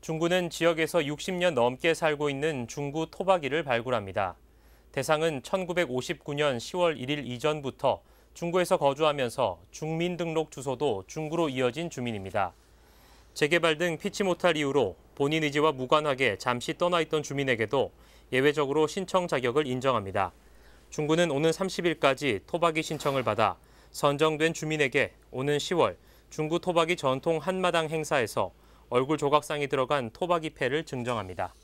중구는 지역에서 60년 넘게 살고 있는 중구 토박이를 발굴합니다. 대상은 1959년 10월 1일 이전부터 중구에서 거주하면서 중민등록 주소도 중구로 이어진 주민입니다. 재개발 등 피치 못할 이유로 본인 의지와 무관하게 잠시 떠나 있던 주민에게도 예외적으로 신청 자격을 인정합니다. 중구는 오는 30일까지 토박이 신청을 받아 선정된 주민에게 오는 10월 중구 토박이 전통 한마당 행사에서 얼굴 조각상이 들어간 토박이 패를 증정합니다.